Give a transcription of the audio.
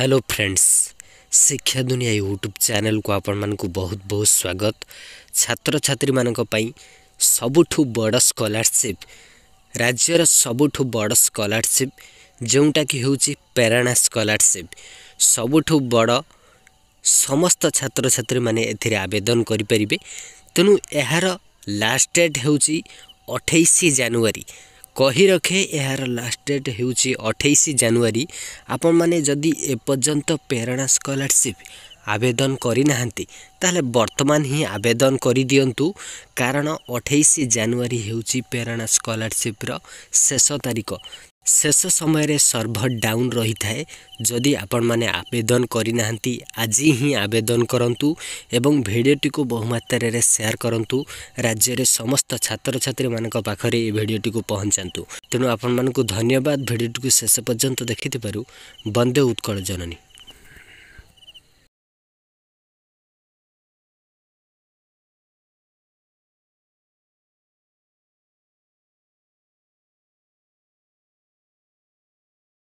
hello friends ଶିକ୍ଷା ଦୁନିଆ YouTube ଚ୍ୟାନେଲ୍କୁ ଆପଣମାନଙ୍କୁ ବହୁତ ବହୁତ ସ୍ୱାଗତ ଛାତ୍ରଛାତ୍ରୀମାନଙ୍କ ପାଇଁ ସବୁଠୁ ବଡ଼ ସ୍କଲାରସିପ୍ ରାଜ୍ୟର ସବୁଠୁ ବଡ଼ ସ୍କଲାରସିପ୍ ଯେଉଁଟାକି ହେଉଛି ପେରାଣା ସ୍କଲାରସିପ୍ ସବୁଠୁ ବଡ଼ ସମସ୍ତ ଛାତ୍ରଛାତ୍ରୀମାନେ ଏଥିରେ ଆବେଦନ କରିପାରିବେ ତେଣୁ ଏହାର ଲାଷ୍ଟ ଡେଟ୍ ହେଉଛି ଅଠେଇଶ ଜାନୁଆରୀ କହି ରଖେ ଏହାର ଲାଷ୍ଟ ଡେଟ୍ ହେଉଛି ଅଠେଇଶ ଜାନୁଆରୀ ଆପଣମାନେ ଯଦି ଏପର୍ଯ୍ୟନ୍ତ ପ୍ରେରଣା ସ୍କଲାରସିପ୍ ଆବେଦନ କରିନାହାନ୍ତି ତାହେଲେ ବର୍ତ୍ତମାନ ହିଁ ଆବେଦନ କରିଦିଅନ୍ତୁ କାରଣ ଅଠେଇଶ ଜାନୁଆରୀ ହେଉଛି ପ୍ରେରଣା ସ୍କଲାରସିପ୍ର ଶେଷ ତାରିଖ ଶେଷ ସମୟରେ ସର୍ଭର ଡାଉନ୍ ରହିଥାଏ ଯଦି ଆପଣମାନେ ଆବେଦନ କରିନାହାନ୍ତି ଆଜି ହିଁ ଆବେଦନ କରନ୍ତୁ ଏବଂ ଭିଡ଼ିଓଟିକୁ ବହୁମାତ୍ରାରେ ସେୟାର କରନ୍ତୁ ରାଜ୍ୟରେ ସମସ୍ତ ଛାତ୍ରଛାତ୍ରୀମାନଙ୍କ ପାଖରେ ଏ ଭିଡ଼ିଓଟିକୁ ପହଞ୍ଚାନ୍ତୁ ତେଣୁ ଆପଣମାନଙ୍କୁ ଧନ୍ୟବାଦ ଭିଡ଼ିଓଟିକୁ ଶେଷ ପର୍ଯ୍ୟନ୍ତ ଦେଖିଥିବାରୁ ବନ୍ଦେ ଉତ୍କଳ ଜନନୀ